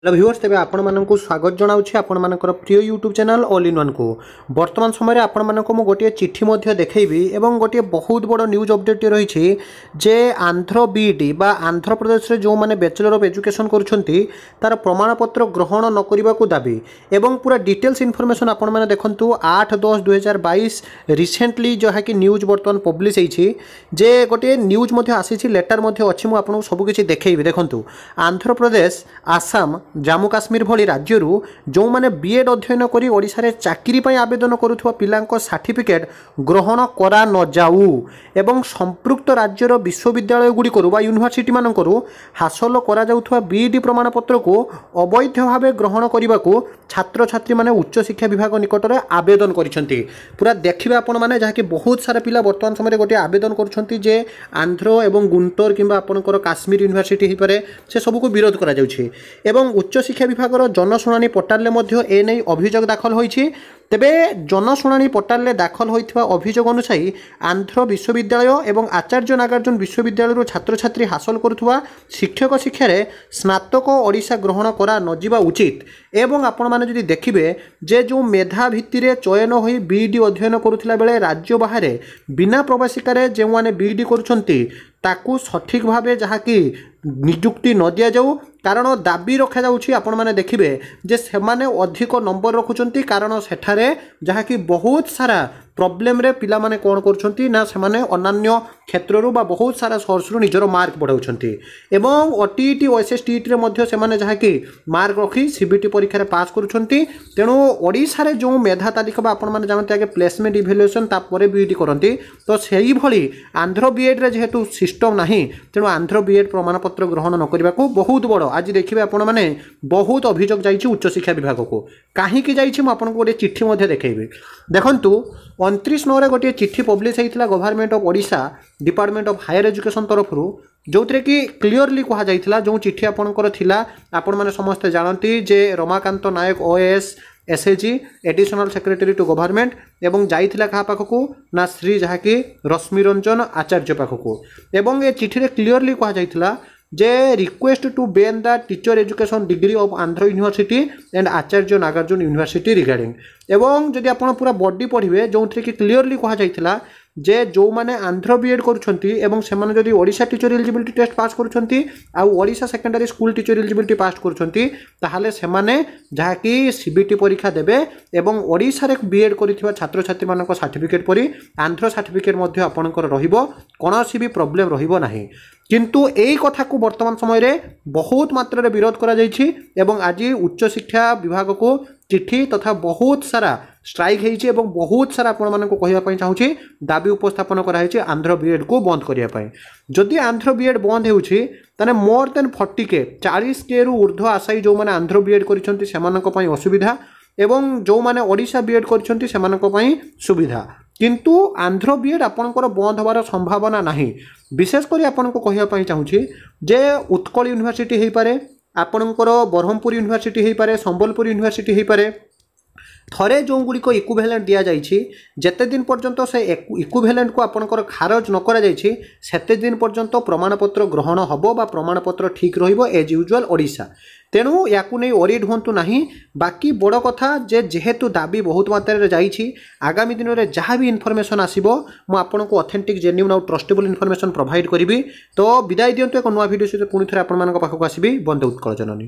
hello viewers তেমনি আপনার স্বাগত জনাওছি আপনার প্রিয় YouTube channel all in one কু বর্তমান সময় আপনার মু গোটিয়ে চিঠি মধ্যে দেখেবি এবং গোটিয়ে বহুত বড় নিউজ অপডেট রয়েছে যে আন্ধ্র বিইডি বা আন্ধ্রপ্রদেশে যে ব্যাচেলর অফ এজুকেশন করছেন তার প্রমাণপত্র গ্রহণ নকরা দাবি এবং পুরা ডিটেলস ইনফরমেশন আপনার দেখুন আট দশ দুই হাজার বাইশ রিসেন্টলি যা কি নিউজ বর্তমান পব্লিশ হয়েছি যে গোটিয়ে নিউজ মধ্যে আসিছি লেটার মধ্যে অছি মু আপনার সবুকিছি দেখেবি দেখুন আন্ধ্রপ্রদেশ আসাম ଜାମ୍ମୁ କାଶ୍ମୀର ଭଳି ରାଜ୍ୟରୁ ଯେଉଁମାନେ ବିଏଡ୍ ଅଧ୍ୟୟନ କରି ଓଡ଼ିଶାରେ ଚାକିରି ପାଇଁ ଆବେଦନ କରୁଥିବା ପିଲାଙ୍କ ସାର୍ଟିଫିକେଟ୍ ଗ୍ରହଣ କରାନଯାଉ ଏବଂ ସମ୍ପୃକ୍ତ ରାଜ୍ୟର ବିଶ୍ୱବିଦ୍ୟାଳୟଗୁଡ଼ିକରୁ ବା ୟୁନିଭର୍ସିଟିମାନଙ୍କରୁ ହାସଲ କରାଯାଉଥିବା ବିଇଡି ପ୍ରମାଣପତ୍ରକୁ ଅବୈଧ ଭାବେ ଗ୍ରହଣ କରିବାକୁ ଛାତ୍ରଛାତ୍ରୀମାନେ ଉଚ୍ଚଶିକ୍ଷା ବିଭାଗ ନିକଟରେ ଆବେଦନ କରିଛନ୍ତି ପୁରା ଦେଖିବେ ଆପଣମାନେ ଯାହାକି ବହୁତ ସାରା ପିଲା ବର୍ତ୍ତମାନ ସମୟରେ ଗୋଟିଏ ଆବେଦନ କରୁଛନ୍ତି ଯେ ଆନ୍ଧ୍ର ଏବଂ ଗୁଣ୍ଟର କିମ୍ବା ଆପଣଙ୍କର କାଶ୍ମୀର ୟୁନିଭର୍ସିଟି ହେଇପାରେ ସେସବୁକୁ ବିରୋଧ କରାଯାଉଛି ଏବଂ উচ্চশিক্ষা বিভাগের জনশুনানি পোর্টালে মধ্যে এ নেই অভিযোগ দাখল হয়েছে ତେବେ ଜନଶୁଣାଣି ପୋର୍ଟାଲରେ ଦାଖଲ ହୋଇଥିବା ଅଭିଯୋଗ ଅନୁସାୟୀ ଆନ୍ଧ୍ର ବିଶ୍ୱବିଦ୍ୟାଳୟ ଏବଂ ଆଚାର୍ଯ୍ୟ ନାଗାର୍ଜୁନ ବିଶ୍ୱବିଦ୍ୟାଳୟରୁ ଛାତ୍ରଛାତ୍ରୀ ହାସଲ କରୁଥିବା ଶିକ୍ଷକ ଶିକ୍ଷାରେ ସ୍ନାତକ ଓଡ଼ିଶା ଗ୍ରହଣ କରା ନଯିବା ଉଚିତ ଏବଂ ଆପଣମାନେ ଯଦି ଦେଖିବେ ଯେ ଯେଉଁ ମେଧା ଭିତ୍ତିରେ ଚୟନ ହୋଇ ବି ଇ ଡି ଅଧ୍ୟୟନ କରୁଥିଲା ବେଳେ ରାଜ୍ୟ ବାହାରେ ବିନା ପ୍ରବାସିକାରେ ଯେଉଁମାନେ ବି ଇ ଡି କରୁଛନ୍ତି ତାକୁ ସଠିକ୍ ଭାବେ ଯାହାକି ନିଯୁକ୍ତି ନ ଦିଆଯାଉ କାରଣ ଦାବି ରଖାଯାଉଛି ଆପଣମାନେ ଦେଖିବେ ଯେ ସେମାନେ ଅଧିକ ନମ୍ବର ରଖୁଛନ୍ତି କାରଣ ସେଠାରେ जहाँकि कि बहुत सारा ପ୍ରୋବ୍ଲେମ୍ରେ ପିଲାମାନେ କ'ଣ କରୁଛନ୍ତି ନା ସେମାନେ ଅନ୍ୟାନ୍ୟ କ୍ଷେତ୍ରରୁ ବା ବହୁତ ସାରା ସୋର୍ସରୁ ନିଜର ମାର୍କ ବଢ଼ାଉଛନ୍ତି ଏବଂ ଓ ଟି ଇ ଟି ଓ ଏସ୍ ଏସ୍ ଟି ଇଟିରେ ମଧ୍ୟ ସେମାନେ ଯାହାକି ମାର୍କ ରଖି ସି ବି ଟି ପରୀକ୍ଷାରେ ପାସ୍ କରୁଛନ୍ତି ତେଣୁ ଓଡ଼ିଶାରେ ଯେଉଁ ମେଧା ତାଲିକା ବା ଆପଣମାନେ ଜାଣନ୍ତି ଆଗେ ପ୍ଲେସମେଣ୍ଟ ଇଭ୍ୟାଲୁଏସନ୍ ତାପରେ ବି ଇ ଟି କରନ୍ତି ତ ସେଇଭଳି ଆନ୍ଧ୍ର ବି ଏଡ଼୍ରେ ଯେହେତୁ ସିଷ୍ଟମ୍ ନାହିଁ ତେଣୁ ଆନ୍ଧ୍ର ବି ଏଡ଼୍ ପ୍ରମାଣପତ୍ର ଗ୍ରହଣ ନ କରିବାକୁ ବହୁତ ବଡ଼ ଆଜି ଦେଖିବେ ଆପଣମାନେ ବହୁତ ଅଭିଯୋଗ ଯାଇଛି ଉଚ୍ଚଶିକ୍ଷା ବିଭାଗକୁ କାହିଁକି ଯାଇଛି ମୁଁ ଆପଣଙ୍କୁ ଗୋଟେ ଚିଠି ମଧ୍ୟ ଦେଖାଇବି ଦେଖନ୍ତୁ ଅଣତିରିଶ ନଅରେ ଗୋଟିଏ ଚିଠି ପବ୍ଲିଶ ହେଇଥିଲା government of Odisha department of higher education ତରଫରୁ ଯେଉଁଥିରେ କି କ୍ଲିଅରଲି କୁହାଯାଇଥିଲା ଯେଉଁ ଚିଠି ଆପଣଙ୍କର ଥିଲା ଆପଣମାନେ ସମସ୍ତେ ଜାଣନ୍ତି ଯେ ରମାକାନ୍ତ ନାୟକ ଓ ଏସ୍ ଏସ୍ଏଜି ଏଡିସନାଲ୍ ସେକ୍ରେଟାରୀ ଟୁ ଗଭର୍ଣ୍ଣମେଣ୍ଟ ଏବଂ ଯାଇଥିଲା କାହା ପାଖକୁ ନା ଶ୍ରୀ ଯାହାକି ରଶ୍ମିରଞ୍ଜନ ଆଚାର୍ଯ୍ୟ ପାଖକୁ ଏବଂ ଏ ଚିଠିରେ କ୍ଲିଅରଲି କୁହାଯାଇଥିଲା ଯେ request to ban the teacher education degree of Andhra university and Acharya Nagarjuna university regarding এবং যদি আপনার পুরা বডি পড়বে যে ক্লিয়রলি কুহযাই যে যেউমানে আন্ধ্র বিএড করছেন এবং সে যদি Odisha teacher eligibility test pass করছেন Odisha secondary school teacher eligibility pass করছেন তাহলে সে যাকি সিবিটি পরীক্ষা দেবে এবং ওড়শার বিএড ছাত্রছাত্রী ছাত্রছাত্রীମାନଙ୍କ সার্টিফিকেট পরি আন্ধ্র সার্টিফিকেট মধ্যে আপনার রহব কোণী বি প্রোবলেম রহব না কিন্তু এই কথাকু বর্তমান সময়ের বহুত মাত্রার বিরোধ করা যাই এবং আজ উচ্চশিক্ষা বিভাগকু ଚିଠି ତଥା ବହୁତ ସାରା ଷ୍ଟ୍ରାଇକ୍ ହେଇଛି ଏବଂ ବହୁତ ସାରା ଆପଣମାନଙ୍କୁ କହିବା ପାଇଁ ଚାହୁଁଛି ଦାବି ଉପସ୍ଥାପନ କରାହେଇଛି ଆନ୍ଧ୍ର ବିଏଡ଼୍କୁ ବନ୍ଦ କରିବା ପାଇଁ ଯଦି ଆନ୍ଧ୍ର ବିଏଡ଼୍ ବନ୍ଦ ହେଉଛି ତାହେଲେ ମୋର୍ ଦେନ୍ ଫର୍ଟି କେ ଚାଳିଶ କେରୁ ଉର୍ଦ୍ଧ୍ୱ ଆଶାୟୀ ଯେଉଁମାନେ ଆନ୍ଧ୍ର ବିଏଡ଼୍ କରିଛନ୍ତି ସେମାନଙ୍କ ପାଇଁ ଅସୁବିଧା ଏବଂ ଯେଉଁମାନେ ଓଡ଼ିଶା ବିଏଡ଼୍ କରିଛନ୍ତି ସେମାନଙ୍କ ପାଇଁ ସୁବିଧା କିନ୍ତୁ ଆନ୍ଧ୍ର ବିଏଡ଼୍ ଆପଣଙ୍କର ବନ୍ଦ ହେବାର ସମ୍ଭାବନା ନାହିଁ ବିଶେଷ କରି ଆପଣଙ୍କୁ କହିବା ପାଇଁ ଚାହୁଁଛି ଯେ ଉତ୍କଳ ୟୁନିଭର୍ସିଟି ହେଇପାରେ ଆପଣଙ୍କର ବ୍ରହ୍ମପୁର ୟୁନିଭର୍ସିଟି ହୋଇପାରେ ସମ୍ବଲପୁର ୟୁନିଭର୍ସିଟି ହୋଇପାରେ ଥରେ ଯେଉଁ ଗୁଡ଼ିକ ଇକୁଭ୍ୟାଲେଣ୍ଟ ଦିଆଯାଇଛି ଯେତେ ଦିନ ପର୍ଯ୍ୟନ୍ତ ସେ ଇକୁଭ୍ୟାଲେଣ୍ଟକୁ ଆପଣଙ୍କର ଖାରଜ ନ କରାଯାଇଛି ସେତେ ଦିନ ପର୍ଯ୍ୟନ୍ତ ପ୍ରମାଣପତ୍ର ଗ୍ରହଣ ହେବ ବା ପ୍ରମାଣପତ୍ର ଠିକ୍ ରହିବ ଏଜ୍ ୟୁଜୁଆଲ୍ ଓଡ଼ିଶା ତେଣୁ ୟାକୁ ନେଇ ଓରିଡ୍ ହୁଅନ୍ତୁ ନାହିଁ ବାକି ବଡ଼ କଥା ଯେ ଯେହେତୁ ଦାବି ବହୁତ ମାତ୍ରାରେ ଯାଇଛି ଆଗାମୀ ଦିନରେ ଯାହା ବି ଇନଫର୍ମେସନ୍ ଆସିବ ମୁଁ ଆପଣଙ୍କୁ ଅଥେଣ୍ଟିକ୍ ଜେନ୍ୟୁନ୍ ଆଉ ଟ୍ରଷ୍ଟେବୁଲ୍ ଇନଫର୍ମେସନ୍ ପ୍ରୋଭାଇଡ଼ କରିବି ତ ବିଦାୟ ଦିଅନ୍ତୁ ଏକ ନୂଆ ଭିଡ଼ିଓ ସହିତ ପୁଣି ଥରେ ଆପଣମାନଙ୍କ ପାଖକୁ ଆସିବି ବନ୍ଦେ ଉତ୍କଳ ଜନନୀ